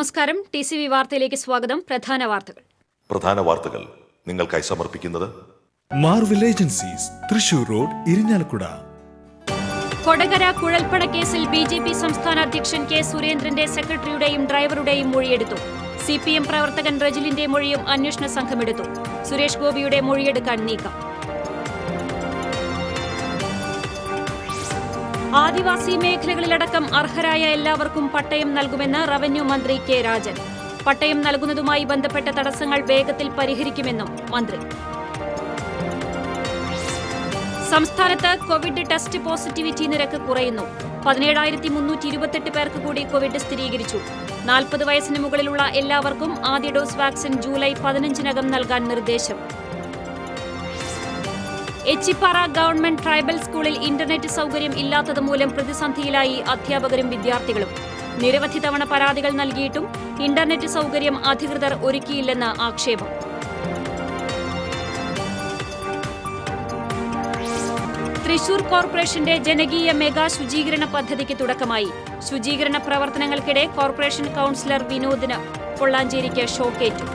നമസ്കാരം T C V വാർത്തയിലേക്ക് സ്വാഗതം പ്രധാന വാർത്തകൾ പ്രധാന വാർത്തകൾ നിങ്ങൾക്കായി സമർപ്പിക്കുന്നത് Marvel agencies Thrissur road Irinjalakuda Kodakara കുഴൽപ്പട കേസിൽ ബി ജെ പി സംസ്ഥാന അധ്യക്ഷൻ കെ സുരേന്ദ്രന്റെ സെക്രട്ടറിയുടെയും ഡ്രൈവറുടെയും മൊഴിയെടുത്തു സി പി എം പ്രവർത്തകൻ റജിലിന്റെ മൊഴിയും അന്വേഷണ സംഘമെടുത്തു സുരേഷ് ഗോപിയുടെ മൊഴിയെടുക്കാൻ നീക്കം ആദിവാസി മേഖലകളിലടക്കം അർഹരായ എല്ലാവർക്കും പട്ടയം നൽകുമെന്ന് റവന്യൂ മന്ത്രി കെ രാജൻ പട്ടയം നൽകുന്നതുമായി ബന്ധപ്പെട്ട തടസ്സങ്ങൾ വേഗത്തിൽ പരിഹരിക്കുമെന്നും മന്ത്രി സംസ്ഥാനത്ത് കോവിഡ് ടെസ്റ്റ് പോസിറ്റിവിറ്റി നിരക്ക് കുറയുന്നു പതിനേഴായിരത്തി മുന്നൂറ്റി ഇരുപത്തെട്ട് പേർക്ക് കൂടി കോവിഡ് സ്ഥിരീകരിച്ചു നാൽപ്പത് വയസ്സിന് മുകളിലുള്ള എല്ലാവർക്കും ആദ്യ ഡോസ് വാക്സിൻ ജൂലൈ പതിനഞ്ചിനകം നൽകാൻ നിർദ്ദേശം എച്ചിപ്പാറ ഗവൺമെന്റ് ട്രൈബൽ സ്കൂളിൽ ഇന്റർനെറ്റ് സൌകര്യം ഇല്ലാത്തത് മൂലം പ്രതിസന്ധിയിലായി അധ്യാപകരും വിദ്യാർത്ഥികളും നിരവധി തവണ പരാതികൾ നൽകിയിട്ടും ഇന്റർനെറ്റ് സൌകര്യം അധികൃതർ ഒരുക്കിയില്ലെന്ന് ആക്ഷേപം തൃശൂർ കോർപ്പറേഷന്റെ ജനകീയ മെഗാ ശുചീകരണ പദ്ധതിക്ക് തുടക്കമായി ശുചീകരണ പ്രവർത്തനങ്ങൾക്കിടെ കോർപ്പറേഷൻ കൌൺസിലർ വിനോദിന് പൊള്ളാഞ്ചേരിക്ക് ഷോക്കേറ്റു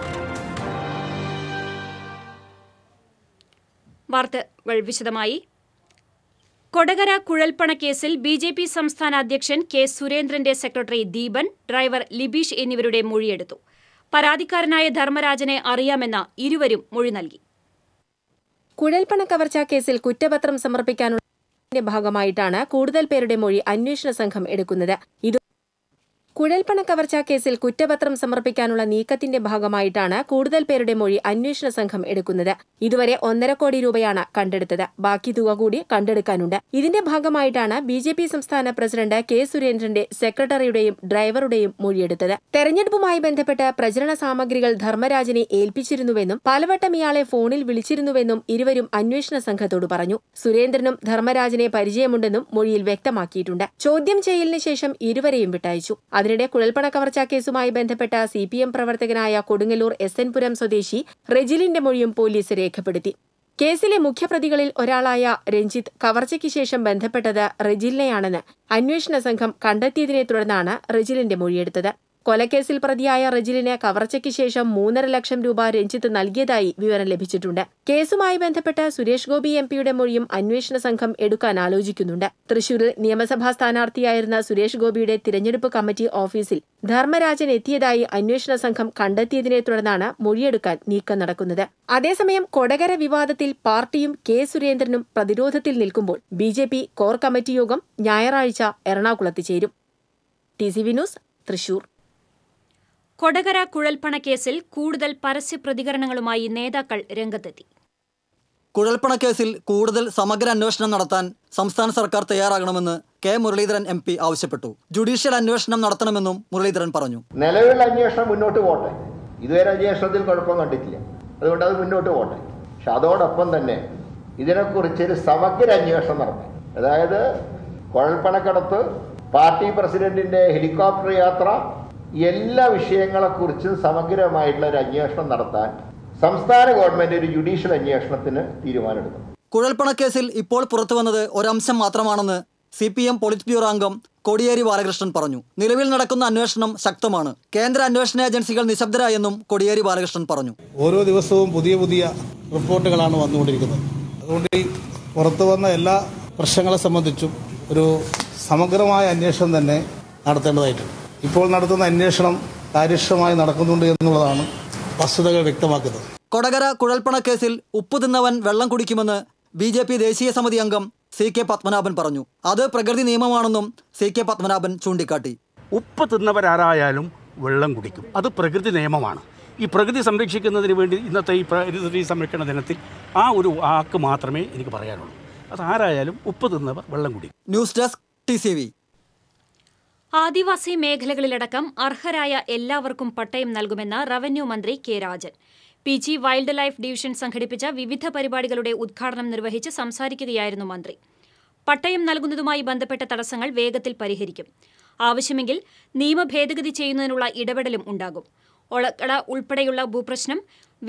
വാർത്തകൾ വിശദമായി കൊടകര കുഴൽപ്പണ കേസിൽ ബി ജെ പി സംസ്ഥാന അധ്യക്ഷൻ കെ സുരേന്ദ്രന്റെ സെക്രട്ടറി ദീപൻ ഡ്രൈവർ ലിബീഷ് എന്നിവരുടെ മൊഴിയെടുത്തു പരാതിക്കാരനായ ധർമ്മരാജനെ അറിയാമെന്ന ഇരുവരും മൊഴി നൽകി കുഴൽപ്പണ കവർച്ചാ കേസിൽ കുറ്റപത്രം സമർപ്പിക്കാനുള്ള ഭാഗമായിട്ടാണ് കൂടുതൽ പേരുടെ മൊഴി അന്വേഷണ സംഘം എടുക്കുന്നത് ഇത് കുഴൽപ്പണ കവർച്ചാ കേസിൽ കുറ്റപത്രം സമർപ്പിക്കാനുള്ള നീക്കത്തിന്റെ ഭാഗമായിട്ടാണ് കൂടുതൽ പേരുടെ മൊഴി അന്വേഷണ സംഘം എടുക്കുന്നത് ഇതുവരെ ഒന്നര കോടി രൂപയാണ് കണ്ടെടുത്തത് ബാക്കി തുക കൂടി കണ്ടെടുക്കാനുണ്ട് ഇതിന്റെ ഭാഗമായിട്ടാണ് ബി ജെ പി സംസ്ഥാന പ്രസിഡന്റ് കെ സുരേന്ദ്രന്റെ സെക്രട്ടറിയുടെയും ഡ്രൈവറുടെയും മൊഴിയെടുത്തത് തെരഞ്ഞെടുപ്പുമായി ബന്ധപ്പെട്ട് പ്രചരണ സാമഗ്രികൾ ധർമ്മരാജനെ ഏൽപ്പിച്ചിരുന്നുവെന്നും പലവട്ടം ഇയാളെ ഫോണിൽ വിളിച്ചിരുന്നുവെന്നും ഇരുവരും അന്വേഷണ സംഘത്തോട് പറഞ്ഞു സുരേന്ദ്രനും ധർമ്മരാജനെ പരിചയമുണ്ടെന്നും മൊഴിയിൽ വ്യക്തമാക്കിയിട്ടുണ്ട് ചോദ്യം ചെയ്യലിന് ശേഷം ഇരുവരെയും വിട്ടയച്ചു അതിനിടെ കുഴൽപ്പണ കവർച്ചാ കേസുമായി ബന്ധപ്പെട്ട സി പി എം പ്രവർത്തകനായ കൊടുങ്ങല്ലൂർ എസ് എൻ പുരം സ്വദേശി റെജിലിന്റെ മൊഴിയും പോലീസ് രേഖപ്പെടുത്തി കേസിലെ മുഖ്യപ്രതികളിൽ ഒരാളായ രഞ്ജിത്ത് കവർച്ചയ്ക്ക് ശേഷം ബന്ധപ്പെട്ടത് റെജിലിനെയാണെന്ന് അന്വേഷണ സംഘം കണ്ടെത്തിയതിനെ തുടർന്നാണ് റെജിലിന്റെ മൊഴിയെടുത്തത് കൊലക്കേസിൽ പ്രതിയായ റജിലിന് കവർച്ചയ്ക്ക് ശേഷം മൂന്നര ലക്ഷം രൂപ രഞ്ജിത്ത് നൽകിയതായി വിവരം ലഭിച്ചിട്ടുണ്ട് കേസുമായി ബന്ധപ്പെട്ട് സുരേഷ് ഗോപി എം പിയുടെ മൊഴിയും അന്വേഷണ സംഘം എടുക്കാൻ ആലോചിക്കുന്നുണ്ട് തൃശൂരിൽ നിയമസഭാ സ്ഥാനാർത്ഥിയായിരുന്ന സുരേഷ് ഗോപിയുടെ തിരഞ്ഞെടുപ്പ് കമ്മിറ്റി ഓഫീസിൽ ധർമ്മരാജൻ എത്തിയതായി അന്വേഷണ സംഘം കണ്ടെത്തിയതിനെ തുടർന്നാണ് മൊഴിയെടുക്കാൻ നീക്കം നടക്കുന്നത് അതേസമയം കൊടകര വിവാദത്തിൽ പാർട്ടിയും കെ സുരേന്ദ്രനും പ്രതിരോധത്തിൽ നിൽക്കുമ്പോൾ B J P core committee യോഗം ഞായറാഴ്ച എറണാകുളത്ത് ചേരും T C news Thrissur Kodakara കുഴൽപ്പണ കേസിൽ കൂടുതൽ പരസ്യ പ്രതികരണങ്ങളുമായി നേതാക്കൾ രംഗത്തെത്തി കുഴൽപ്പണ കേസിൽ കൂടുതൽ സമഗ്ര അന്വേഷണം നടത്താൻ സംസ്ഥാന സർക്കാർ തയ്യാറാകണമെന്ന് കെ മുരളീധരൻ എം പി ആവശ്യപ്പെട്ടു ജുഡീഷ്യൽ അന്വേഷണം നടത്തണമെന്നും മുരളീധരൻ പറഞ്ഞു നിലവിലുള്ള അന്വേഷണം മുന്നോട്ട് പോട്ടെ ഇതുവരെ അന്വേഷണത്തിൽ കുഴപ്പം കണ്ടിട്ടില്ല അതുകൊണ്ട് അത് മുന്നോട്ട് പോട്ടെ പക്ഷെ അതോടൊപ്പം തന്നെ ഇതിനെക്കുറിച്ച് ഒരു സമഗ്ര അന്വേഷണം നടത്തി അതായത് കുഴൽപ്പണക്കടത്ത് പാർട്ടി പ്രസിഡന്റിന്റെ ഹെലികോപ്റ്റർ യാത്ര എല്ലാ വിഷയങ്ങളെക്കുറിച്ചും സമഗ്രമായിട്ടുള്ള ഒരു അന്വേഷണം നടത്താൻ സംസ്ഥാന ഗവൺമെന്റ് ഒരു ജുഡീഷ്യൽ അന്വേഷണത്തിന് തീരുമാനമെടുക്കും കുഴൽപ്പണക്കേസിൽ ഇപ്പോൾ പുറത്തു വന്നത് ഒരംശം മാത്രമാണെന്ന് C P M politburo അംഗം കോടിയേരി ബാലകൃഷ്ണൻ പറഞ്ഞു നിലവിൽ നടക്കുന്ന അന്വേഷണം ശക്തമാണ് കേന്ദ്ര അന്വേഷണ ഏജൻസികൾ നിശബ്ദരായെന്നും കോടിയേരി ബാലകൃഷ്ണൻ പറഞ്ഞു ഓരോ ദിവസവും പുതിയ പുതിയ റിപ്പോർട്ടുകളാണ് വന്നുകൊണ്ടിരിക്കുന്നത് അതുകൊണ്ട് ഈ പുറത്തു വന്ന എല്ലാ പ്രശ്നങ്ങളെ സംബന്ധിച്ചും ഒരു സമഗ്രമായ അന്വേഷണം തന്നെ നടത്തേണ്ടതായിട്ടുണ്ട് ഇപ്പോൾ നടത്തുന്ന അന്വേഷണം കാര്യക്ഷമമായി നടക്കുന്നുണ്ട് എന്നുള്ളതാണ് വസ്തുതകൾ വ്യക്തമാക്കുന്നത് കൊടകര കുഴൽപ്പണ കേസിൽ ഉപ്പ് തിന്നവൻ വെള്ളം കുടിക്കുമെന്ന് ബി ജെ പി ദേശീയ സമിതി അംഗം സി കെ പത്മനാഭൻ പറഞ്ഞു അത് പ്രകൃതി നിയമമാണെന്നും സി കെ പത്മനാഭൻ ചൂണ്ടിക്കാട്ടി ഉപ്പ് തിന്നവരാരായാലും വെള്ളം കുടിക്കും അത് പ്രകൃതി നിയമമാണ് ഈ പ്രകൃതി സംരക്ഷിക്കുന്നതിന് വേണ്ടി ഇന്നത്തെ ഈ പ്രകൃതി സംരക്ഷണ ദിനത്തിൽ ആ ഒരു വാക്ക് മാത്രമേ എനിക്ക് പറയാനുള്ളൂ അത് ആരായാലും ഉപ്പ് തിന്നവർ വെള്ളം കുടിക്കും ന്യൂസ് ഡെസ്ക് ടി ആദിവാസി മേഖലകളിലടക്കം അർഹരായ എല്ലാവർക്കും പട്ടയം നൽകുമെന്ന് റവന്യൂ മന്ത്രി K Rajan P G wildlife division സംഘടിപ്പിച്ച വിവിധ പരിപാടികളുടെ ഉദ്ഘാടനം നിർവഹിച്ച് സംസാരിക്കുകയായിരുന്നു മന്ത്രി പട്ടയം നൽകുന്നതുമായി ബന്ധപ്പെട്ട തടസ്സങ്ങൾ വേഗത്തിൽ പരിഹരിക്കും ആവശ്യമെങ്കിൽ നിയമ ഭേദഗതി ചെയ്യുന്നതിനുള്ള ഇടപെടലും ഉണ്ടാകും ഒളക്കട ഉൾപ്പെടെയുള്ള ഭൂപ്രശ്നം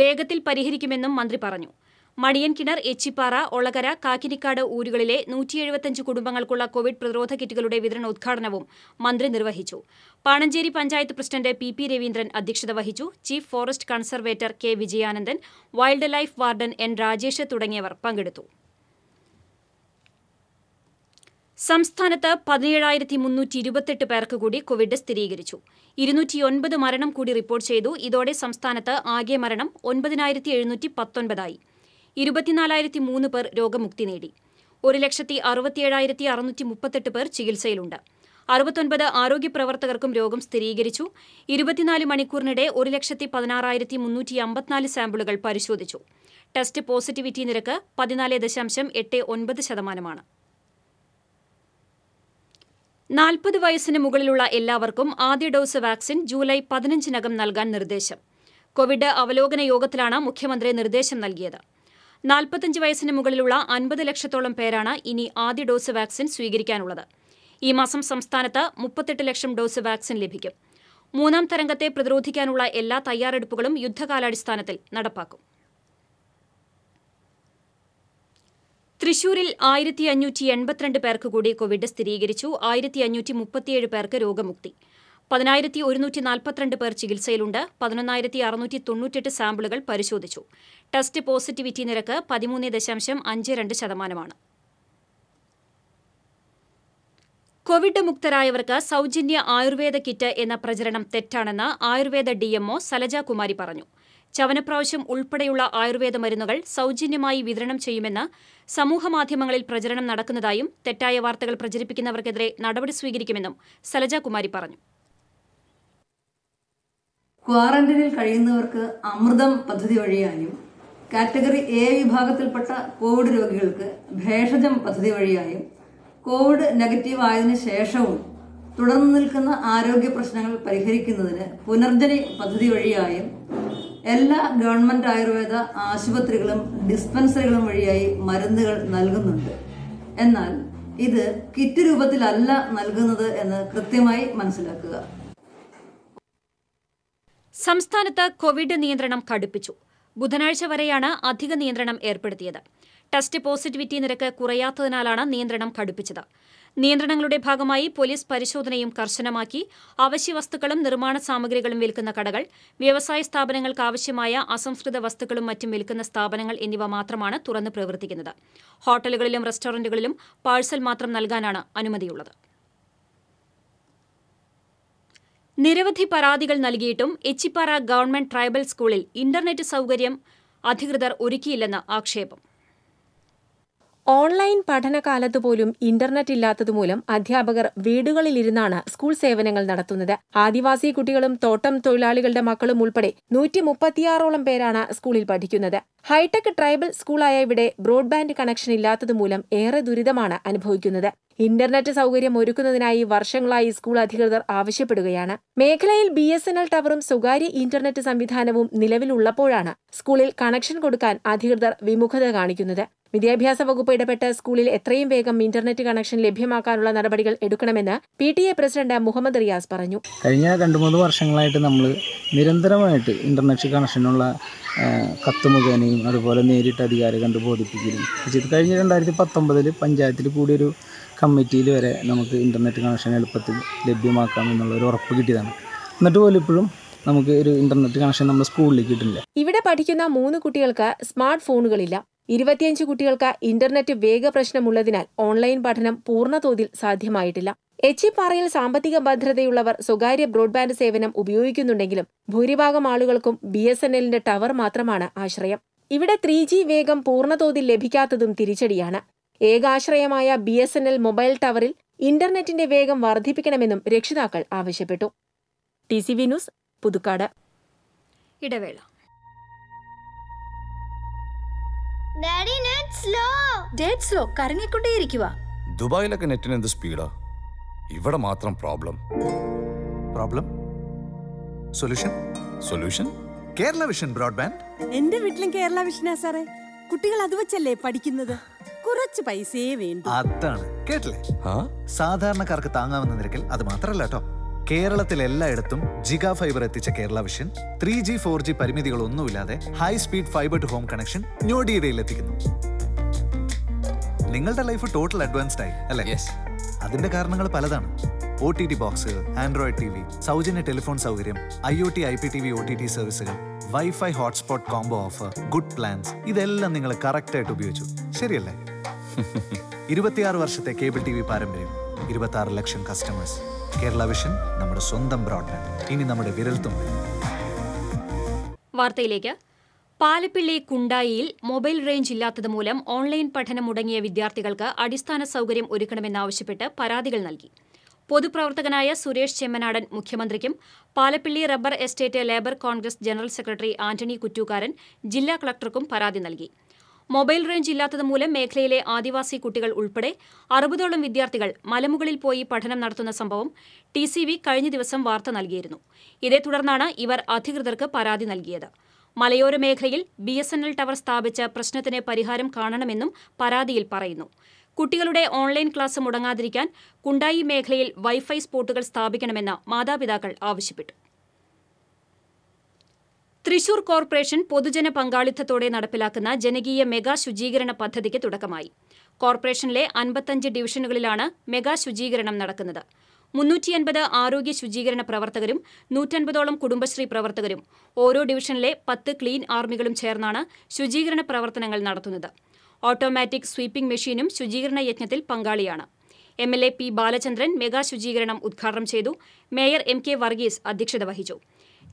വേഗത്തിൽ പരിഹരിക്കുമെന്നും മന്ത്രി പറഞ്ഞു മടിയൻകിണർ എച്ചിപ്പാറ ഒളകര കാക്കിനിക്കാട് ഊരുകളിലെ നൂറ്റി എഴുപത്തഞ്ച് കുടുംബങ്ങൾക്കുള്ള കോവിഡ് പ്രതിരോധ കിറ്റുകളുടെ വിതരണോദ്ഘാടനവും മന്ത്രി നിർവഹിച്ചു Panancheri panchayat president P P Raveendran അധ്യക്ഷത വഹിച്ചു chief forest conservator K Vijayanandan wildlife warden N Rajesh തുടങ്ങിയവർ പങ്കെടുത്തു സംസ്ഥാനത്ത് പതിനേഴായിരത്തി മുന്നൂറ്റി ഇരുപത്തെട്ട് പേർക്ക് കൂടി കോവിഡ് സ്ഥിരീകരിച്ചു ഇരുന്നൂറ്റിയൊൻപത് മരണം കൂടി റിപ്പോർട്ട് ചെയ്തു ഇതോടെ സംസ്ഥാനത്ത് ആകെ മരണം ഒൻപതിനായിരത്തി എഴുന്നൂറ്റി പത്തൊൻപതായി ഇരുപത്തിനാലായിരത്തി മൂന്ന് പേർ രോഗമുക്തി നേടി ഒരു ലക്ഷത്തി അറുപത്തിയേഴായിരത്തി അറുന്നൂറ്റി മുപ്പത്തെട്ട് പേർ ചികിത്സയിലുണ്ട് അറുപത്തൊൻപത് ആരോഗ്യ പ്രവർത്തകർക്കും രോഗം സ്ഥിരീകരിച്ചു ഇരുപത്തിനാല് മണിക്കൂറിനിടെ ഒരു ലക്ഷത്തി പതിനാറായിരത്തി മുന്നൂറ്റി അമ്പത്തിനാല് സാമ്പിളുകൾ പരിശോധിച്ചു ടെസ്റ്റ് പോസിറ്റിവിറ്റി നിരക്ക് പതിനാല് ദശാംശം എട്ട് ഒൻപത് ശതമാനമാണ് നാൽപ്പത് വയസ്സിന് മുകളിലുള്ള എല്ലാവർക്കും ആദ്യ ഡോസ് വാക്സിൻ ജൂലൈ പതിനഞ്ചിനകം നൽകാൻ നിർദ്ദേശം കോവിഡ് അവലോകന യോഗത്തിലാണ് മുഖ്യമന്ത്രി നിർദ്ദേശം നൽകിയത് നാൽപ്പത്തഞ്ച് വയസ്സിന് മുകളിലുള്ള അൻപത് ലക്ഷത്തോളം പേരാണ് ഇനി ആദ്യ ഡോസ് വാക്സിൻ സ്വീകരിക്കാനുള്ളത് ഈ മാസം സംസ്ഥാനത്ത് മുപ്പത്തെട്ട് ലക്ഷം ഡോസ് വാക്സിൻ ലഭിക്കും മൂന്നാം തരംഗത്തെ പ്രതിരോധിക്കാനുള്ള എല്ലാ തയ്യാറെടുപ്പുകളും യുദ്ധകാലാടിസ്ഥാനത്തിൽ നടപ്പാക്കും തൃശൂരിൽ ആയിരത്തി അഞ്ഞൂറ്റി എൺപത്തിരണ്ട് പേർക്ക് കൂടി കോവിഡ് സ്ഥിരീകരിച്ചു ആയിരത്തി അഞ്ഞൂറ്റി മുപ്പത്തിയേഴ് പേർക്ക് രോഗമുക്തി പതിനായിരത്തി ഒരുന്നൂറ്റി നാൽപ്പത്തിരണ്ട് പേർ ചികിത്സയിലുണ്ട് പതിനൊന്നായിരത്തി അറുന്നൂറ്റി തൊണ്ണൂറ്റെട്ട് സാമ്പിളുകൾ പരിശോധിച്ചു ടെസ്റ്റ് പോസിറ്റിവിറ്റി നിരക്ക് പതിമൂന്ന് ദശാംശം അഞ്ച് രണ്ട് ശതമാനമാണ് കോവിഡ് മുക്തരായവർക്ക് സൗജന്യ ആയുർവേദ കിറ്റ് എന്ന പ്രചരണം തെറ്റാണെന്ന് ആയുർവേദ ഡിഎംഒ സലജ കുമാരി പറഞ്ഞു ചവനപ്രാവശ്യം ഉൾപ്പെടെയുള്ള ആയുർവേദ മരുന്നുകൾ സൗജന്യമായി വിതരണം ചെയ്യുമെന്ന് സമൂഹമാധ്യമങ്ങളിൽ പ്രചരണം നടക്കുന്നതായും തെറ്റായ വാർത്തകൾ പ്രചരിപ്പിക്കുന്നവർക്കെതിരെ നടപടി സ്വീകരിക്കുമെന്നും സലജ കുമാരി പറഞ്ഞു ക്വാറന്റൈനിൽ കഴിയുന്നവർക്ക് അമൃതം പദ്ധതി വഴിയായും കാറ്റഗറി എ വിഭാഗത്തിൽപ്പെട്ട കോവിഡ് രോഗികൾക്ക് ഭേഷജം പദ്ധതി വഴിയായും കോവിഡ് നെഗറ്റീവ് ആയതിനു ശേഷവും തുടർന്നു നിൽക്കുന്ന ആരോഗ്യ പ്രശ്നങ്ങൾ പരിഹരിക്കുന്നതിന് പുനർജനി പദ്ധതി വഴിയായും എല്ലാ ഗവൺമെന്റ് ആയുർവേദ ആശുപത്രികളും ഡിസ്പെൻസറികളും വഴിയായി മരുന്നുകൾ നൽകുന്നുണ്ട് എന്നാൽ ഇത് കിറ്റ് രൂപത്തിലല്ല നൽകുന്നത് എന്ന് കൃത്യമായി മനസ്സിലാക്കുക സംസ്ഥാനത്ത് കോവിഡ് നിയന്ത്രണം കടുപ്പിച്ചു ബുധനാഴ്ച വരെയാണ് അധിക നിയന്ത്രണം ഏർപ്പെടുത്തിയത് ടെസ്റ്റ് പോസിറ്റിവിറ്റി നിരക്ക് കുറയാത്തതിനാലാണ് നിയന്ത്രണം കടുപ്പിച്ചത് നിയന്ത്രണങ്ങളുടെ ഭാഗമായി പോലീസ് പരിശോധനയും കർശനമാക്കി അവശ്യ വസ്തുക്കളും നിർമ്മാണ സാമഗ്രികളും വിൽക്കുന്ന കടകൾ വ്യവസായ സ്ഥാപനങ്ങൾക്ക് ആവശ്യമായ അസംസ്കൃത വസ്തുക്കളും മറ്റും വിൽക്കുന്ന സ്ഥാപനങ്ങൾ എന്നിവ മാത്രമാണ് തുറന്ന് പ്രവർത്തിക്കുന്നത് ഹോട്ടലുകളിലും റെസ്റ്റോറന്റുകളിലും പാഴ്സൽ മാത്രം നൽകാനാണ് അനുമതിയുള്ളത് നിരവധി പരാതികൾ നൽകിയിട്ടും എച്ചിപ്പാറ ഗവൺമെന്റ് ട്രൈബൽ സ്കൂളിൽ ഇന്റർനെറ്റ് സൗകര്യം അധികൃതർ ഒരുക്കിയില്ലെന്ന് ആക്ഷേപം ഓൺലൈൻ പഠനകാലത്ത് പോലും ഇന്റർനെറ്റ് ഇല്ലാത്തതുമൂലം അധ്യാപകർ വീടുകളിലിരുന്നാണ് സ്കൂൾ സേവനങ്ങൾ നടത്തുന്നത് ആദിവാസി കുട്ടികളും തോട്ടം തൊഴിലാളികളുടെ മക്കളും ഉൾപ്പെടെ നൂറ്റി മുപ്പത്തിയാറോളം പേരാണ് സ്കൂളിൽ പഠിക്കുന്നത് ഹൈടെക് ട്രൈബൽ സ്കൂളായ ഇവിടെ ബ്രോഡ്ബാൻഡ് കണക്ഷൻ ഇല്ലാത്തതുമൂലം ഏറെ ദുരിതമാണ് അനുഭവിക്കുന്നത് ഇന്റർനെറ്റ് സൗകര്യം ഒരുക്കുന്നതിനായി വർഷങ്ങളായി സ്കൂൾ അധികൃതർ ആവശ്യപ്പെടുകയാണ് മേഖലയിൽ ബി എസ് എൻ എൽ ടവറും സ്വകാര്യ ഇന്റർനെറ്റ് സംവിധാനവും നിലവിലുള്ളപ്പോഴാണ് സ്കൂളിൽ കണക്ഷൻ കൊടുക്കാൻ അധികൃതർ വിമുഖത കാണിക്കുന്നത് വിദ്യാഭ്യാസ വകുപ്പ് ഇടപെട്ട് സ്കൂളിൽ എത്രയും വേഗം ഇന്റർനെറ്റ് കണക്ഷൻ ലഭ്യമാക്കാനുള്ള നടപടികൾ എടുക്കണമെന്ന് P T A president Muhammad Riyas പറഞ്ഞു കഴിഞ്ഞ രണ്ടു മൂന്ന് വർഷങ്ങളായിട്ട് നമ്മൾ നിരന്തരമായിട്ട് ഇന്റർനെറ്റ് കണക്ഷനുള്ള കത്ത് മുഖേനയും അതുപോലെ നേരിട്ട് അധികാരികൾ കണ്ട് ബോധിപ്പിക്കലും കഴിഞ്ഞ രണ്ടായിരത്തി പത്തൊമ്പതിൽ പഞ്ചായത്തിൽ കൂടിയൊരു കമ്മിറ്റിയിൽ വരെ നമുക്ക് ഇൻ്റർനെറ്റ് കണക്ഷൻ എളുപ്പത്തിൽ ലഭ്യമാക്കാം ഒരു ഉറപ്പ് കിട്ടിയതാണ് എന്നിട്ട് പോലും ഇപ്പോഴും നമുക്ക് ഒരു ഇന്റർനെറ്റ് കണക്ഷൻ നമ്മുടെ സ്കൂളിലേക്ക് കിട്ടില്ല ഇവിടെ പഠിക്കുന്ന മൂന്ന് കുട്ടികൾക്ക് സ്മാർട്ട് ഫോണുകളില്ല ഇരുപത്തിയഞ്ച് കുട്ടികൾക്ക് ഇന്റർനെറ്റ് വേഗ പ്രശ്നമുള്ളതിനാൽ ഓൺലൈൻ പഠനം തോതിൽ സാധ്യമായിട്ടില്ല എച്ചിപ്പാറയിൽ സാമ്പത്തിക ഭദ്രതയുള്ളവർ സ്വകാര്യ ബ്രോഡ്ബാൻഡ് സേവനം ഉപയോഗിക്കുന്നുണ്ടെങ്കിലും ഭൂരിഭാഗം ആളുകൾക്കും ബി എസ് എൻ എല്ലിന്റെ ടവർ മാത്രമാണ് ആശ്രയം ഇവിടെ ത്രീ വേഗം പൂർണ്ണതോതിൽ ലഭിക്കാത്തതും തിരിച്ചടിയാണ് ഏകാശ്രയമായ B S N L mobile ടവറിൽ ഇന്റർനെറ്റിന്റെ വേഗം വർദ്ധിപ്പിക്കണമെന്നും രക്ഷിതാക്കൾ ആവശ്യപ്പെട്ടു T C V news Puthukkad ഇടവേള daddy net slow dead slow കറങ്ങിക്കൊണ്ടേയിരിക്കുക ദുബായിലൊക്കെ നെറ്റിന് എന്ത് സ്പീഡാ ഇവിടെ മാത്രം problem problem solution solution Kerala vision broadband എന്റെ വീട്ടിലും കേരള വിഷനാ സാറേ കുട്ടികൾ അത് വെച്ചല്ലേ പഠിക്കുന്നത് കുറച്ച് പൈസയെ വേണ്ടു അതാണ് കേട്ടില്ലേ സാധാരണക്കാർക്ക് താങ്ങാവുന്ന നിരക്കിൽ അത് മാത്രല്ല കേട്ടോ കേരളത്തിൽ എല്ലായിടത്തും ജിഗ ഫൈബർ എത്തിച്ച Kerala vision three G four G പരിമിതികളൊന്നുമില്ലാതെ high speed fibre to home connection ഞൊടിയിടയിൽ എത്തിക്കുന്നു നിങ്ങളുടെ ലൈഫ് ടോട്ടൽ അഡ്വാൻസ്ഡ് ആയി അല്ലേ അതിന്റെ കാരണങ്ങൾ പലതാണ് O T T box Android TV വി സൗജന്യ ടെലിഫോൺ സൗകര്യം I O T I P T V O T T services wifi hotspot combo offer good plans ഇതെല്ലാം നിങ്ങൾ കറക്റ്റായിട്ട് ഉപയോഗിച്ചു ശരിയല്ലേ ഇരുപത്തിയാറ് വർഷത്തെ കേബിൾ ടി വി പാരമ്പര്യം ഇരുപത്തി ലക്ഷം കസ്റ്റമേഴ്സ് കേരള വിഷൻ നമ്മുടെ സ്വന്തം ബ്രോഡ്ബാൻഡ് ഇനി നമ്മുടെ വിരൽത്തുമ്പിൽ വാർത്തയിലേക്ക് പാലപ്പിള്ളി കുണ്ടായിയിൽ മൊബൈൽ റേഞ്ച് ഇല്ലാത്തത് മൂലം ഓൺലൈൻ പഠനം മുടങ്ങിയ വിദ്യാർത്ഥികൾക്ക് അടിസ്ഥാന സൗകര്യം ഒരുക്കണമെന്നാവശ്യപ്പെട്ട് പരാതികൾ നൽകി പൊതുപ്രവർത്തകനായ സുരേഷ് ചെമ്മനാടൻ മുഖ്യമന്ത്രിക്കും Palappilly rubber estate labour congress general secretary Antony Kuttookkaran ജില്ലാ കളക്ടർക്കും പരാതി നൽകി മൊബൈൽ റേഞ്ച് ഇല്ലാത്തത് മൂലം മേഖലയിലെ ആദിവാസി കുട്ടികൾ ഉൾപ്പെടെ അറുപതോളം വിദ്യാർത്ഥികൾ മലമുകളിൽ പോയി പഠനം നടത്തുന്ന സംഭവം ടി സി വി കഴിഞ്ഞ ദിവസം വാർത്ത നൽകിയിരുന്നു ഇതേ തുടർന്നാണ് ഇവർ അധികൃതർക്ക് പരാതി നൽകിയത് മലയോര മേഖലയിൽ B S N L tower സ്ഥാപിച്ച പ്രശ്നത്തിന് പരിഹാരം കാണണമെന്നും പരാതിയിൽ പറയുന്നു കുട്ടികളുടെ ഓൺലൈൻ ക്ലാസ് മുടങ്ങാതിരിക്കാൻ കുണ്ടായി മേഖലയിൽ വൈഫൈ സ്പോട്ടുകൾ സ്ഥാപിക്കണമെന്ന് മാതാപിതാക്കൾ ആവശ്യപ്പെട്ടു തൃശൂർ കോർപ്പറേഷൻ പൊതുജന പങ്കാളിത്തത്തോടെ നടപ്പിലാക്കുന്ന ജനകീയ മെഗാ ശുചീകരണ പദ്ധതിക്ക് തുടക്കമായി കോർപ്പറേഷനിലെ അൻപത്തഞ്ച് ഡിവിഷനുകളിലാണ് മെഗാ ശുചീകരണം നടക്കുന്നത് മുന്നൂറ്റിയൻപത് ആരോഗ്യ ശുചീകരണ പ്രവർത്തകരും നൂറ്റൻപതോളം കുടുംബശ്രീ പ്രവർത്തകരും ഓരോ ഡിവിഷനിലെ പത്ത് ക്ലീൻ ആർമികളും ചേർന്നാണ് ശുചീകരണ പ്രവർത്തനങ്ങൾ നടത്തുന്നത് ഓട്ടോമാറ്റിക് സ്വീപ്പിംഗ് മെഷീനും ശുചീകരണ യജ്ഞത്തിൽ പങ്കാളിയാണ് M L A P Balachandran mega ശുചീകരണം ഉദ്ഘാടനം ചെയ്തു മേയർ എം കെ വർഗീസ് അധ്യക്ഷത വഹിച്ചു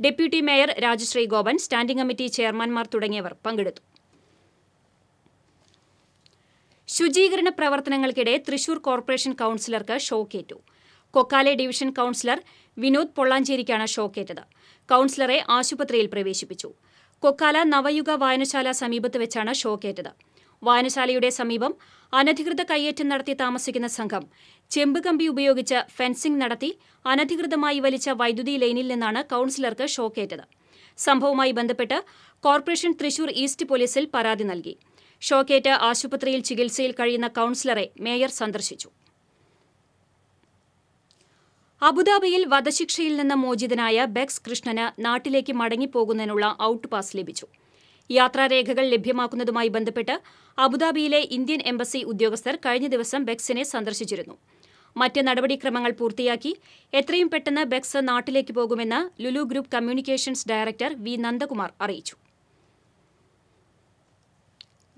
deputy mayor Rajasree Gopan standing committee ചെയർമാൻമാർ തുടങ്ങിയവർ പങ്കെടുത്തു ശുചീകരണ പ്രവർത്തനങ്ങൾക്കിടെ തൃശൂർ കോർപ്പറേഷൻ കൗൺസിലർക്ക് ഷോക്കേറ്റു കൊക്കാലെ ഡിവിഷൻ കൗൺസിലർ വിനോദ് പൊള്ളാഞ്ചേരിക്കാണ് ഷോക്കേറ്റത് കൗൺസിലറെ ആശുപത്രിയിൽ പ്രവേശിപ്പിച്ചു കൊക്കാല നവയുഗ വായനശാല സമീപത്ത് വെച്ചാണ് ഷോക്കേറ്റത് വായനശാലയുടെ സമീപം അനധികൃത കയ്യേറ്റം നടത്തി താമസിക്കുന്ന സംഘം ചെമ്പ് കമ്പി ഉപയോഗിച്ച് ഫെൻസിംഗ് നടത്തി അനധികൃതമായി വലിച്ച വൈദ്യുതി ലൈനിൽ നിന്നാണ് കൌൺസിലർക്ക് ഷോക്കേറ്റത് സംഭവവുമായി ബന്ധപ്പെട്ട് കോർപ്പറേഷൻ തൃശൂർ ഈസ്റ്റ് പോലീസിൽ പരാതി നൽകി ഷോക്കേറ്റ് ആശുപത്രിയിൽ ചികിത്സയിൽ കഴിയുന്ന കൌൺസിലറെ മേയർ സന്ദർശിച്ചു അബുദാബിയിൽ വധശിക്ഷയിൽ നിന്ന് മോചിതനായ ബെക്സ് കൃഷ്ണന് നാട്ടിലേക്ക് മടങ്ങിപ്പോകുന്നതിനുള്ള ഔട്ട് പാസ് ലഭിച്ചു യാത്രാരേഖകൾ ലഭ്യമാക്കുന്നതുമായി ബന്ധപ്പെട്ട് അബുദാബിയിലെ ഇന്ത്യൻ എംബസി ഉദ്യോഗസ്ഥർ കഴിഞ്ഞ ദിവസം ബെക്സിനെ സന്ദർശിച്ചിരുന്നു മറ്റ് നടപടിക്രമങ്ങൾ പൂർത്തിയാക്കി എത്രയും പെട്ടെന്ന് ബെക്സ് നാട്ടിലേക്ക് പോകുമെന്ന് Lulu group communications director V Nandakumar അറിയിച്ചു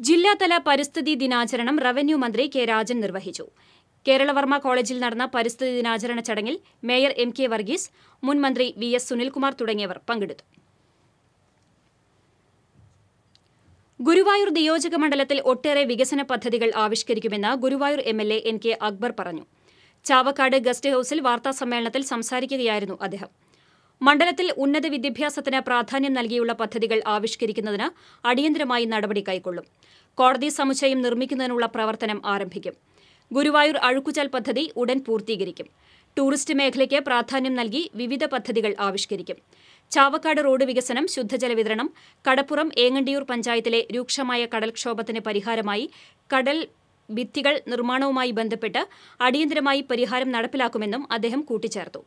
ജില്ലാതല പരിസ്ഥിതി ദിനാചരണം റവന്യൂ മന്ത്രി കെ രാജൻ നിർവഹിച്ചു കേരളവർമ്മ കോളേജിൽ നടന്ന പരിസ്ഥിതി ദിനാചരണ ചടങ്ങിൽ മേയർ എം കെ വർഗീസ് മുൻ മന്ത്രി വി എസ് സുനിൽകുമാർ തുടങ്ങിയവർ പങ്കെടുത്തു ഗുരുവായൂർ നിയോജക മണ്ഡലത്തിൽ ഒട്ടേറെ വികസന പദ്ധതികൾ ആവിഷ്കരിക്കുമെന്ന് Guruvayur M L A N K Akbar പറഞ്ഞു ചാവക്കാട് ഗസ്റ്റ് ഹൌസിൽ വാർത്താ സമ്മേളനത്തിൽ സംസാരിക്കുകയായിരുന്നു അദ്ദേഹം മണ്ഡലത്തിൽ ഉന്നത വിദ്യാഭ്യാസത്തിന് പ്രാധാന്യം നൽകിയുള്ള പദ്ധതികൾ ആവിഷ്കരിക്കുന്നതിന് അടിയന്തരമായി നടപടി കൈക്കൊള്ളും കോടതി സമുച്ചയം നിർമ്മിക്കുന്നതിനുള്ള പ്രവർത്തനം ആരംഭിക്കും ഗുരുവായൂർ അഴുക്കുചാൽ പദ്ധതി ഉടൻ പൂർത്തീകരിക്കും ടൂറിസ്റ്റ് മേഖലയ്ക്ക് പ്രാധാന്യം നൽകി വിവിധ പദ്ധതികൾ ആവിഷ്കരിക്കും ചാവക്കാട് റോഡ് വികസനം ശുദ്ധജല വിതരണം കടപ്പുറം ഏങ്ങണ്ടിയൂർ പഞ്ചായത്തിലെ രൂക്ഷമായ കടൽക്ഷോഭത്തിന് പരിഹാരമായി കടൽ ഭിത്തികൾ നിർമ്മാണവുമായി ബന്ധപ്പെട്ട് അടിയന്തരമായി പരിഹാരം നടപ്പിലാക്കുമെന്നും അദ്ദേഹം കൂട്ടിച്ചേർത്തു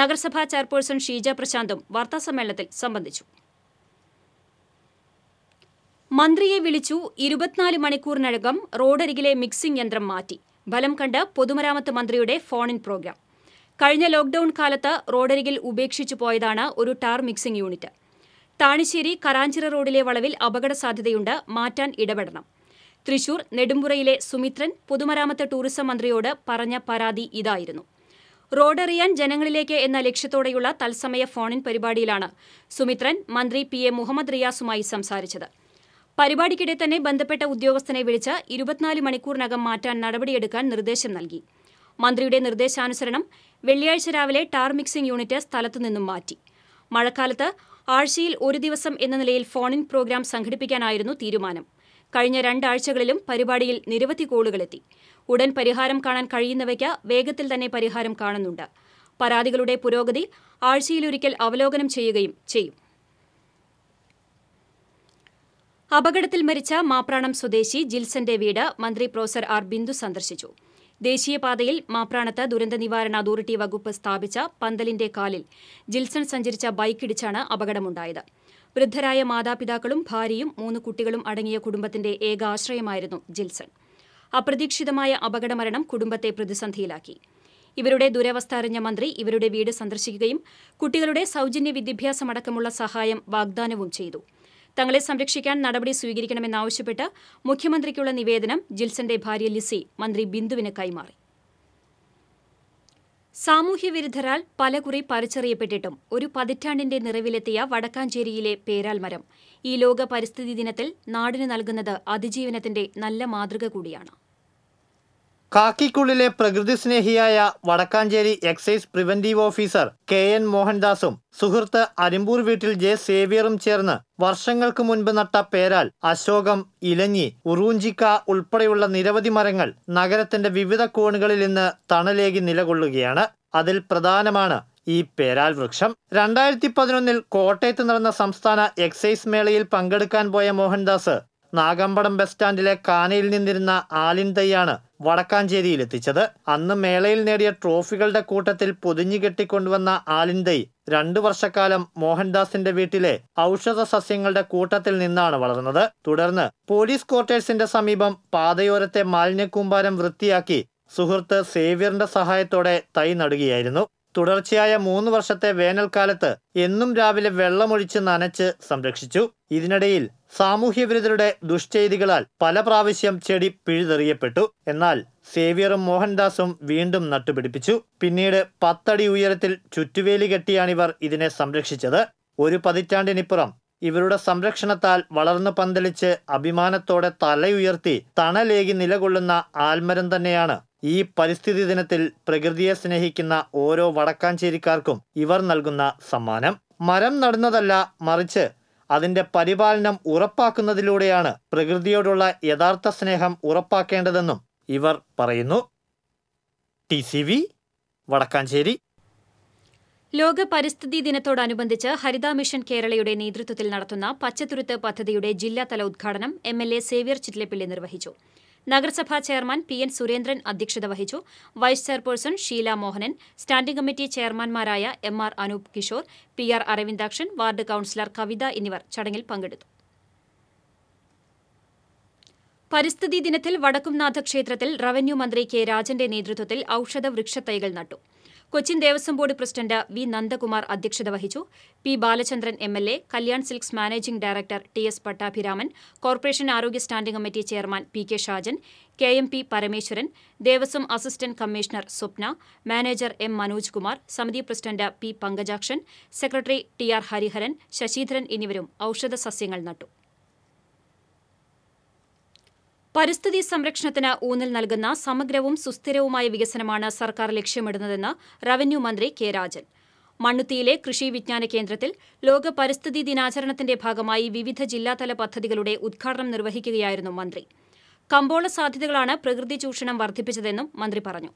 നഗരസഭാ ചെയർപേഴ്സൺ ഷീജ പ്രശാന്തും വാർത്താസമ്മേളനത്തിൽ സംബന്ധിച്ചു മന്ത്രിയെ വിളിച്ചു ഇരുപത്തിനാല് മണിക്കൂറിനകം റോഡരികിലെ മിക്സിംഗ് യന്ത്രം മാറ്റി ഫലം കണ്ട് പൊതുമരാമത്ത് മന്ത്രിയുടെ ഫോണിൻ പ്രോഗ്രാം കഴിഞ്ഞ ലോക്ഡൌൺ കാലത്ത് റോഡരികിൽ ഉപേക്ഷിച്ചു പോയതാണ് ഒരു tar mixing unit Thanissery Karanchira റോഡിലെ വളവിൽ അപകട സാധ്യതയുണ്ട് മാറ്റാൻ ഇടപെടണം തൃശൂർ നെടുമ്പുറയിലെ സുമിത്രൻ പൊതുമരാമത്ത് ടൂറിസം മന്ത്രിയോട് പറഞ്ഞ പരാതി ഇതായിരുന്നു റോഡറിയാൻ ജനങ്ങളിലേക്ക് എന്ന ലക്ഷ്യത്തോടെയുള്ള തത്സമയ ഫോണിൻ പരിപാടിയിലാണ് സുമിത്രൻ മന്ത്രി പി എ മുഹമ്മദ് റിയാസുമായി സംസാരിച്ചത് പരിപാടിക്കിടെ തന്നെ ബന്ധപ്പെട്ട ഉദ്യോഗസ്ഥനെ വിളിച്ച് ഇരുപത്തിനാല് മണിക്കൂറിനകം മാറ്റാൻ നടപടിയെടുക്കാൻ നിർദ്ദേശം നൽകി മന്ത്രിയുടെ നിർദ്ദേശാനുസരണം വെള്ളിയാഴ്ച രാവിലെ ടാർ മിക്സിംഗ് യൂണിറ്റ് സ്ഥലത്തു നിന്നും മാറ്റി മഴക്കാലത്ത് ആഴ്ചയിൽ ഒരു ദിവസം എന്ന നിലയിൽ ഫോണിൻ പ്രോഗ്രാം സംഘടിപ്പിക്കാനായിരുന്നു തീരുമാനം കഴിഞ്ഞ രണ്ടാഴ്ചകളിലും പരിപാടിയിൽ നിരവധി കോളുകളെത്തി ഉടൻ പരിഹാരം കാണാൻ കഴിയുന്നവയ്ക്ക് വേഗത്തിൽ തന്നെ പരിഹാരം കാണുന്നുണ്ട് പരാതികളുടെ പുരോഗതി ആഴ്ചയിലൊരിക്കൽ അവലോകനം ചെയ്യുകയും ചെയ്യും അപകടത്തിൽ മരിച്ച മാപ്രാണം സ്വദേശി ജിൽസന്റെ വീട് മന്ത്രി പ്രൊഫസർ ആർ ബിന്ദു സന്ദർശിച്ചു ദേശീയപാതയിൽ മാപ്രാണത്ത് ദുരന്ത നിവാരണ അതോറിറ്റി വകുപ്പ് സ്ഥാപിച്ച പന്തലിന്റെ കാലിൽ ജിൽസൺ സഞ്ചരിച്ച ബൈക്കിടിച്ചാണ് അപകടമുണ്ടായത് വൃദ്ധരായ മാതാപിതാക്കളും ഭാര്യയും മൂന്ന് കുട്ടികളും അടങ്ങിയ കുടുംബത്തിന്റെ ഏക ആശ്രയമായിരുന്നു ജിൽസൺ അപ്രതീക്ഷിതമായ അപകടമരണം കുടുംബത്തെ പ്രതിസന്ധിയിലാക്കി ഇവരുടെ ദുരവസ്ഥ അറിഞ്ഞ മന്ത്രി ഇവരുടെ വീട് സന്ദർശിക്കുകയും കുട്ടികളുടെ സൗജന്യ വിദ്യാഭ്യാസമടക്കമുള്ള സഹായം വാഗ്ദാനവും ചെയ്തു തങ്ങളെ സംരക്ഷിക്കാൻ നടപടി സ്വീകരിക്കണമെന്നാവശ്യപ്പെട്ട് മുഖ്യമന്ത്രിക്കുള്ള നിവേദനം ജിൽസന്റെ ഭാര്യ ലിസി മന്ത്രി ബിന്ദുവിന് കൈമാറി സാമൂഹ്യവിരുദ്ധരാൽ പലകുറി പറിച്ചെറിയപ്പെട്ടിട്ടും ഒരു പതിറ്റാണ്ടിന്റെ നിറവിലെത്തിയ വടക്കാഞ്ചേരിയിലെ പേരാൽ മരം ഈ ലോക പരിസ്ഥിതി ദിനത്തിൽ നാടിന് നൽകുന്നത് അതിജീവനത്തിന്റെ നല്ല മാതൃക കൂടിയാണ് കാക്കിക്കുള്ളിലെ പ്രകൃതി സ്നേഹിയായ Wadakkanchery excise preventive officer K N മോഹൻദാസും സുഹൃത്ത് അരിമ്പൂർ വീട്ടിൽ ജെ സേവിയറും ചേർന്ന് വർഷങ്ങൾക്ക് മുൻപ് നട്ട പേരാൽ അശോകം ഇലഞ്ഞി ഉറൂഞ്ചിക്ക ഉൾപ്പെടെയുള്ള നിരവധി മരങ്ങൾ നഗരത്തിന്റെ വിവിധ കോണുകളിൽ ഇന്ന് തണലേകി നിലകൊള്ളുകയാണ് അതിൽ പ്രധാനമാണ് ഈ പേരാൽ വൃക്ഷം രണ്ടായിരത്തി പതിനൊന്നിൽ കോട്ടയത്ത് നടന്ന സംസ്ഥാന എക്സൈസ് മേളയിൽ പങ്കെടുക്കാൻ പോയ മോഹൻദാസ് നാഗമ്പടം ബസ് സ്റ്റാൻഡിലെ കാനയിൽ നിന്നിരുന്ന ആലിൻ തൈയാണ് വടക്കാഞ്ചേരിയിൽ എത്തിച്ചത് അന്ന് മേളയിൽ നേടിയ ട്രോഫികളുടെ കൂട്ടത്തിൽ പൊതിഞ്ഞു കെട്ടിക്കൊണ്ടുവന്ന ആലിൻ രണ്ടു വർഷക്കാലം മോഹൻദാസിന്റെ വീട്ടിലെ ഔഷധ സസ്യങ്ങളുടെ കൂട്ടത്തിൽ നിന്നാണ് വളർന്നത് തുടർന്ന് പോലീസ് ക്വാർട്ടേഴ്സിന്റെ സമീപം പാതയോരത്തെ മാലിന്യക്കൂമ്പാരം വൃത്തിയാക്കി സുഹൃത്ത് സേവ്യറിന്റെ സഹായത്തോടെ തൈ നടുകയായിരുന്നു തുടർച്ചയായ മൂന്ന് വർഷത്തെ വേനൽക്കാലത്ത് എന്നും രാവിലെ വെള്ളമൊഴിച്ച് നനച്ച് സംരക്ഷിച്ചു ഇതിനിടയിൽ സാമൂഹ്യവിരുദ്ധരുടെ ദുഷ്ചെയ്തികളാൽ പല പ്രാവശ്യം ചെടി പിഴുതെറിയപ്പെട്ടു എന്നാൽ സേവിയറും മോഹൻദാസും വീണ്ടും നട്ടുപിടിപ്പിച്ചു പിന്നീട് പത്തടി ഉയരത്തിൽ ചുറ്റുവേലി കെട്ടിയാണിവർ ഇതിനെ സംരക്ഷിച്ചത് ഒരു പതിറ്റാണ്ടിനിപ്പുറം ഇവരുടെ സംരക്ഷണത്താൽ വളർന്നു പന്തലിച്ച് അഭിമാനത്തോടെ തലയുയർത്തി തണലേകി നിലകൊള്ളുന്ന ആൽമരം തന്നെയാണ് ഈ പരിസ്ഥിതി ദിനത്തിൽ പ്രകൃതിയെ സ്നേഹിക്കുന്ന ഓരോ വടക്കാഞ്ചേരിക്കാർക്കും ഇവർ നൽകുന്ന സമ്മാനം മരം നടുന്നതല്ല മറിച്ച് അതിൻ്റെ പരിപാലനം ഉറപ്പാക്കുന്നതിലൂടെയാണ് പ്രകൃതിയോടുള്ള യഥാർത്ഥ സ്നേഹം ഉറപ്പാക്കേണ്ടതെന്നും ഇവർ പറയുന്നു ടി സി വി വടക്കാഞ്ചേരി ലോക പരിസ്ഥിതി ദിനത്തോടനുബന്ധിച്ച് ഹരിത മിഷൻ കേരളയുടെ നേതൃത്വത്തിൽ നടത്തുന്ന പച്ചത്തുരുത്ത് പദ്ധതിയുടെ ജില്ലാതല ഉദ്ഘാടനം M L A Xavier Chittilappilly നിർവഹിച്ചു നഗരസഭാ ചെയർമാൻ പി എൻ സുരേന്ദ്രൻ അധ്യക്ഷത വഹിച്ചു vice chairperson Sheela Mohanan standing committee ചെയർമാൻമാരായ M R Anoop Kishore P R Aravindakshan ward councillor Kavitha എന്നിവർ ചടങ്ങിൽ പങ്കെടുത്തു പരിസ്ഥിതി ദിനത്തിൽ വടക്കുംനാഥ ക്ഷേത്രത്തിൽ റവന്യൂ മന്ത്രി കെ രാജന്റെ നേതൃത്വത്തിൽ ഔഷധ വൃക്ഷത്തൈകൾ നട്ടു Cochin Devaswom board president V Nandakumar അധ്യക്ഷത വഹിച്ചു P Balachandran M L A Kalyan silks managing director T S Pattabhiraman corporation ആരോഗ്യ standing committee chairman P K Shajan K M P Parameswaran Devaswom assistant commissioner Swapna manager M Manoj Kumar സമിതി president P Pankajakshan secretary T R Hariharan Saseedharan എന്നിവരും ഔഷധ സസ്യങ്ങൾ നട്ടു പരിസ്ഥിതി സംരക്ഷണത്തിന് ഊന്നൽ നൽകുന്ന സമഗ്രവും സുസ്ഥിരവുമായ വികസനമാണ് സർക്കാർ ലക്ഷ്യമിടുന്നതെന്ന് റവന്യൂ മന്ത്രി കെ രാജൻ മണ്ണുത്തിയിലെ കൃഷി വിജ്ഞാന കേന്ദ്രത്തിൽ ലോക പരിസ്ഥിതി ദിനാചരണത്തിന്റെ ഭാഗമായി വിവിധ ജില്ലാതല പദ്ധതികളുടെ ഉദ്ഘാടനം നിർവഹിക്കുകയായിരുന്നു മന്ത്രി കമ്പോള സാധ്യതകളാണ് പ്രകൃതി ചൂഷണം വർദ്ധിപ്പിച്ചതെന്നും മന്ത്രി പറഞ്ഞു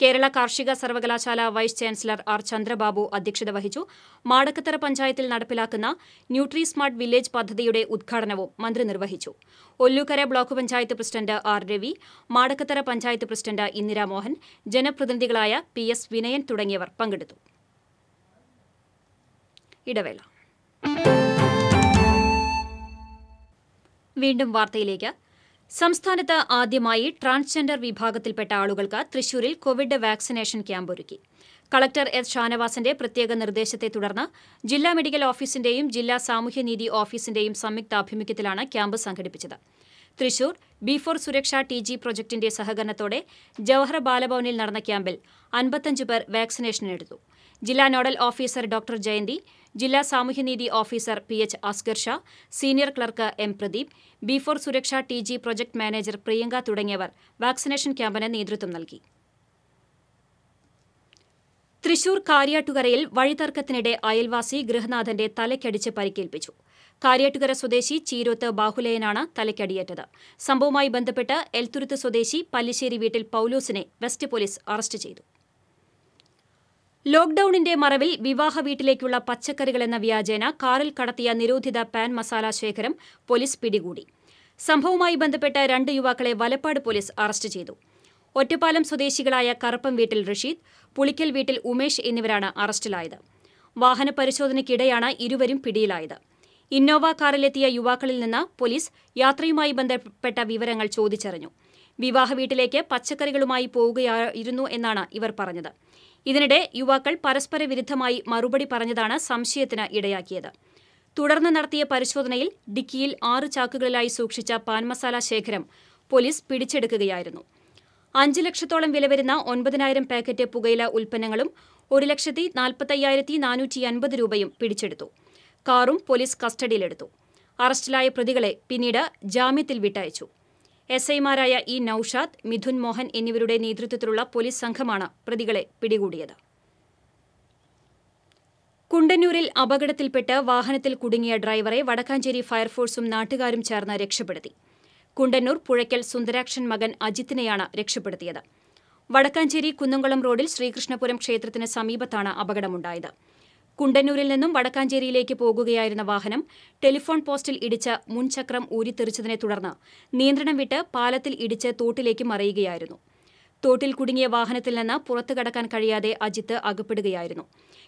കേരള കാർഷിക സർവകലാശാല വൈസ് ചാൻസലർ ആർ ചന്ദ്രബാബു അധ്യക്ഷത വഹിച്ചു മാടക്കത്തറ പഞ്ചായത്തിൽ നടപ്പിലാക്കുന്ന ന്യൂട്രി സ്മാർട്ട് വില്ലേജ് പദ്ധതിയുടെ ഉദ്ഘാടനവും മന്ത്രി നിർവഹിച്ചു Ollukkara block panchayat president R Ravi Madakkathara panchayat president Indira Mohan ജനപ്രതിനിധികളായ പി എസ് വിനയൻ തുടങ്ങിയവർ പങ്കെടുത്തു ഇടവേള വീണ്ടും വാർത്തയിലേക്ക് സംസ്ഥാനത്ത് ആദ്യമായി ട്രാൻസ്ജെൻഡർ വിഭാഗത്തിൽപ്പെട്ട ആളുകൾക്ക് തൃശൂരിൽ കോവിഡ് വാക്സിനേഷൻ ക്യാമ്പ് ഒരുക്കി കളക്ടർ എസ് ഷാനവാസിന്റെ പ്രത്യേക നിർദ്ദേശത്തെ തുടർന്ന് ജില്ലാ മെഡിക്കൽ ഓഫീസിന്റെയും ജില്ലാ സാമൂഹ്യനീതി ഓഫീസിന്റെയും സംയുക്താഭിമുഖ്യത്തിലാണ് ക്യാമ്പ് സംഘടിപ്പിച്ചത് Thrissur B four Suraksha T G പ്രൊജക്ടിന്റെ സഹകരണത്തോടെ ജവഹർ ബാലഭവനിൽ നടന്ന ക്യാമ്പിൽ അൻപത്തഞ്ച് പേർ വാക്സിനേഷൻ എടുത്തു ജില്ലാ നോഡൽ ഓഫീസർ ഡോക്ടർ ജയന്തി ജില്ലാ സാമൂഹ്യനീതി officer P H Askar Shah senior clerk M Pradeep B four Suraksha T G project manager Priyanka തുടങ്ങിയവർ വാക്സിനേഷൻ ക്യാമ്പിന് നേതൃത്വം നൽകി തൃശൂർ കാര്യാട്ടുകരയിൽ വഴിതർക്കത്തിനിടെ അയൽവാസി ഗൃഹനാഥന്റെ തലയ്ക്കടിച്ച് പരിക്കേൽപ്പിച്ചു കാര്യാട്ടുകര സ്വദേശി ചീരോത്ത് ബാഹുലയനാണ് തലയ്ക്കടിയേറ്റത് സംഭവവുമായി ബന്ധപ്പെട്ട് എൽത്തുരുത്ത് സ്വദേശി പല്ലിശ്ശേരി വീട്ടിൽ പൌലോസിനെ വെസ്റ്റ് പോലീസ് അറസ്റ്റ് ചെയ്തു ലോക്ഡൌണിന്റെ മറവിൽ വിവാഹ വീട്ടിലേക്കുള്ള പച്ചക്കറികൾ എന്ന വ്യാജേന കാറിൽ കടത്തിയ നിരോധിത പാൻ മസാല ശേഖരം പോലീസ് പിടികൂടി സംഭവവുമായി ബന്ധപ്പെട്ട രണ്ട് യുവാക്കളെ വലപ്പാട് പോലീസ് അറസ്റ്റ് ചെയ്തു ഒറ്റപ്പാലം സ്വദേശികളായ കറുപ്പം വീട്ടിൽ റഷീദ് പുളിക്കൽ വീട്ടിൽ ഉമേഷ് എന്നിവരാണ് അറസ്റ്റിലായത് വാഹന പരിശോധനയ്ക്കിടെയാണ് ഇരുവരും പിടിയിലായത് ഇന്നോവ കാറിലെത്തിയ യുവാക്കളിൽ നിന്ന് പോലീസ് യാത്രയുമായി ബന്ധപ്പെട്ട വിവരങ്ങൾ ചോദിച്ചറിഞ്ഞു വിവാഹ വീട്ടിലേക്ക് പച്ചക്കറികളുമായി പോവുകയായിരുന്നു എന്നാണ് ഇവർ പറഞ്ഞത് ഇതിനിടെ യുവാക്കൾ പരസ്പര വിരുദ്ധമായി മറുപടി പറഞ്ഞതാണ് സംശയത്തിന് ഇടയാക്കിയത് തുടർന്ന് നടത്തിയ പരിശോധനയിൽ ഡിക്കിയിൽ ആറ് ചാക്കുകളിലായി സൂക്ഷിച്ച പാൻ മസാല ശേഖരം പോലീസ് പിടിച്ചെടുക്കുകയായിരുന്നു അഞ്ച് ലക്ഷത്തോളം വില വരുന്ന ഒൻപതിനായിരം പാക്കറ്റ് പുകയില ഉൽപ്പന്നങ്ങളും ഒരു ലക്ഷത്തി നാൽപ്പത്തയ്യായിരത്തി നാനൂറ്റി അൻപത് രൂപയും പിടിച്ചെടുത്തു കാറും പോലീസ് കസ്റ്റഡിയിലെടുത്തു അറസ്റ്റിലായ പ്രതികളെ പിന്നീട് ജാമ്യത്തിൽ വിട്ടയച്ചു എസ് ഐമാരായ ഇ നൌഷാദ് മിഥുൻ മോഹൻ എന്നിവരുടെ നേതൃത്വത്തിലുള്ള പോലീസ് സംഘമാണ് പ്രതികളെ പിടികൂടിയത് കുണ്ടന്നൂരിൽ അപകടത്തിൽപ്പെട്ട് വാഹനത്തിൽ കുടുങ്ങിയ ഡ്രൈവറെ വടക്കാഞ്ചേരി ഫയർഫോഴ്സും നാട്ടുകാരും ചേർന്ന് രക്ഷപ്പെടുത്തി കുണ്ടന്നൂർ പുഴയ്ക്കൽ സുന്ദരാക്ഷൻ മകൻ അജിത്തിനെയാണ് രക്ഷപ്പെടുത്തിയത് വടക്കാഞ്ചേരി കുന്നംകുളം റോഡിൽ ശ്രീകൃഷ്ണപുരം ക്ഷേത്രത്തിന് സമീപത്താണ് അപകടമുണ്ടായത് കുണ്ടന്നൂരിൽ നിന്നും വടക്കാഞ്ചേരിയിലേക്ക് പോകുകയായിരുന്ന വാഹനം ടെലിഫോൺ പോസ്റ്റിൽ ഇടിച്ച മുൻചക്രം ഊരിത്തെറിച്ചതിനെ തുടർന്ന് നിയന്ത്രണം വിട്ട് പാലത്തിൽ ഇടിച്ച് തോട്ടിലേക്ക് മറിയുകയായിരുന്നു തോട്ടിൽ കുടുങ്ങിയ വാഹനത്തിൽ നിന്ന് പുറത്തു കടക്കാൻ കഴിയാതെ അജിത്ത് അകപ്പെടുകയായിരുന്നു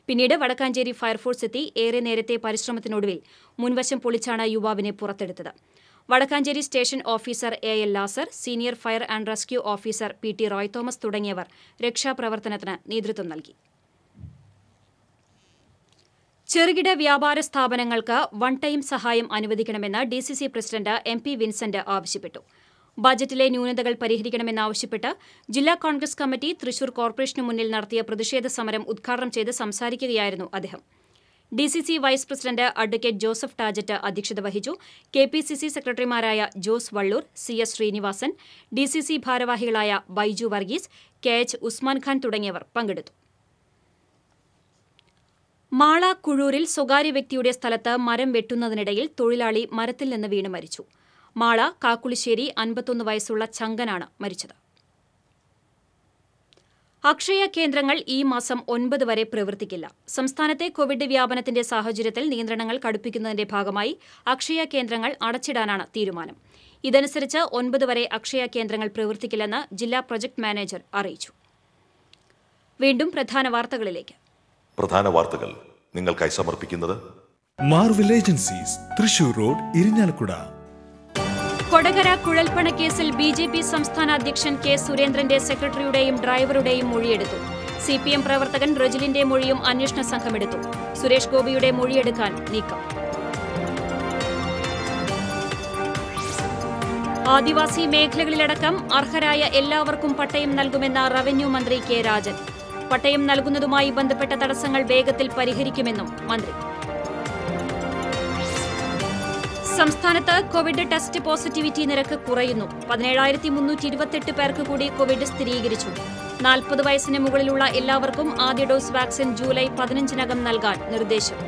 പിന്നീട് വടക്കാഞ്ചേരി ഫയർഫോഴ്സ് എത്തി ഏറെ നേരത്തെ പരിശ്രമത്തിനൊടുവിൽ മുൻവശം പൊളിച്ചാണ് യുവാവിനെ പുറത്തെടുത്തത് Wadakkanchery station officer A L Lazar senior fire and rescue officer P T Roy Thomas തുടങ്ങിയവർ രക്ഷാപ്രവർത്തനത്തിന് നേതൃത്വം നൽകി ചെറുകിട വ്യാപാര സ്ഥാപനങ്ങൾക്ക് വൺ ടൈം സഹായം അനുവദിക്കണമെന്ന് D C C president M P Vincent ആവശ്യപ്പെട്ടു ബജറ്റിലെ ന്യൂനതകൾ പരിഹരിക്കണമെന്നാവശ്യപ്പെട്ട് ജില്ലാ കോൺഗ്രസ് കമ്മിറ്റി തൃശൂർ കോർപ്പറേഷനു മുന്നിൽ നടത്തിയ പ്രതിഷേധ സമരം ഉദ്ഘാടനം ചെയ്ത് സംസാരിക്കുകയായിരുന്നു അദ്ദേഹം D C C vice president advocate Joseph ടാജറ്റ് അധ്യക്ഷത വഹിച്ചു കെ പി സി സി സെക്രട്ടറിമാരായ Jose Vallur C S Srinivasan D C C ഭാരവാഹികളായ ബൈജു വർഗീസ് കെ എച്ച് ഉസ്മാൻ ഖാൻ തുടങ്ങിയവർ പങ്കെടുത്തു മാള കുഴൂരിൽ സ്വകാര്യ വ്യക്തിയുടെ സ്ഥലത്ത് മരം വെട്ടുന്നതിനിടയിൽ തൊഴിലാളി മരത്തിൽ നിന്ന് വീണ് മരിച്ചു മാള കാക്കുളിശ്ശേരി അൻപത്തൊന്ന് വയസ്സുള്ള ചങ്കനാണ് മരിച്ചത് അക്ഷയ കേന്ദ്രങ്ങൾ ഈ മാസം ഒൻപത് വരെ പ്രവർത്തിക്കില്ല സംസ്ഥാനത്തെ കോവിഡ് വ്യാപനത്തിന്റെ സാഹചര്യത്തിൽ നിയന്ത്രണങ്ങൾ കടുപ്പിക്കുന്നതിന്റെ ഭാഗമായി അക്ഷയ കേന്ദ്രങ്ങൾ അടച്ചിടാനാണ് തീരുമാനം ഇതനുസരിച്ച് ഒൻപത് വരെ അക്ഷയ കേന്ദ്രങ്ങൾ പ്രവർത്തിക്കില്ലെന്ന് ജില്ലാ പ്രൊജക്ട് മാനേജർ അറിയിച്ചു വീണ്ടും പ്രധാന വാർത്തകളിലേക്ക് പ്രധാന വാർത്തകൾ നിങ്ങൾക്കായി സമർപ്പിക്കുന്നത് ഏജൻസീസ് തൃശൂർ റോഡ് ഇരിഞ്ഞാലക്കുട കൊടകര കുഴൽപ്പണ കേസിൽ ബി ജെ പി സംസ്ഥാന അധ്യക്ഷൻ കെ സുരേന്ദ്രന്റെ സെക്രട്ടറിയുടെയും ഡ്രൈവറുടെയും മൊഴിയെടുത്തു സി പി എം പ്രവർത്തകൻ റജിലിന്റെ മൊഴിയും അന്വേഷണ സംഘമെടുത്തു സുരേഷ് ഗോപിയുടെ മൊഴിയെടുക്കാൻ നീക്കം ആദിവാസി മേഖലകളിലടക്കം അർഹരായ എല്ലാവർക്കും പട്ടയം നൽകുമെന്ന റവന്യൂ മന്ത്രി കെ രാജൻ പട്ടയം നൽകുന്നതുമായി ബന്ധപ്പെട്ട തടസ്സങ്ങൾ വേഗത്തിൽ പരിഹരിക്കുമെന്നും മന്ത്രി സംസ്ഥാനത്ത് കോവിഡ് ടെസ്റ്റ് പോസിറ്റിവിറ്റി നിരക്ക് കുറയുന്നു പതിനേഴായിരത്തി മുന്നൂറ്റി ഇരുപത്തെട്ട് പേർക്ക് കൂടി കോവിഡ് സ്ഥിരീകരിച്ചു നാൽപ്പത് വയസ്സിന് മുകളിലുള്ള എല്ലാവർക്കും ആദ്യ ഡോസ് വാക്സിൻ ജൂലൈ പതിനഞ്ചിനകം നൽകാൻ നിർദ്ദേശം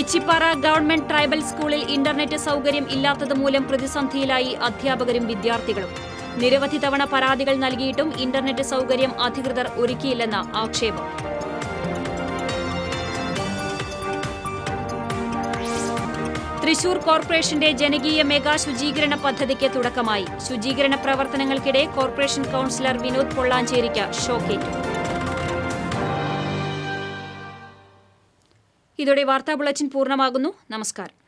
എച്ചിപ്പാറ ഗവൺമെന്റ് ട്രൈബൽ സ്കൂളിൽ ഇന്റർനെറ്റ് സൗകര്യം ഇല്ലാത്തതുമൂലം പ്രതിസന്ധിയിലായി അധ്യാപകരും വിദ്യാർത്ഥികളും നിരവധി തവണ പരാതികൾ നൽകിയിട്ടും ഇന്റർനെറ്റ് സൗകര്യം അധികൃതർ ഒരുക്കിയില്ലെന്ന് ആക്ഷേപം തൃശൂർ കോർപ്പറേഷന്റെ ജനകീയ മെഗാ ശുചീകരണ പദ്ധതിക്ക് തുടക്കമായി ശുചീകരണ പ്രവർത്തനങ്ങൾക്കിടെ കോർപ്പറേഷൻ കൌൺസിലർ വിനോദ് പൊള്ളാഞ്ചേരിക്ക് ഷോക്കേറ്റു ഇതോടെ വാർത്താ ബുള്ളറ്റിൻ പൂർണ്ണമാകുന്നു നമസ്കാരം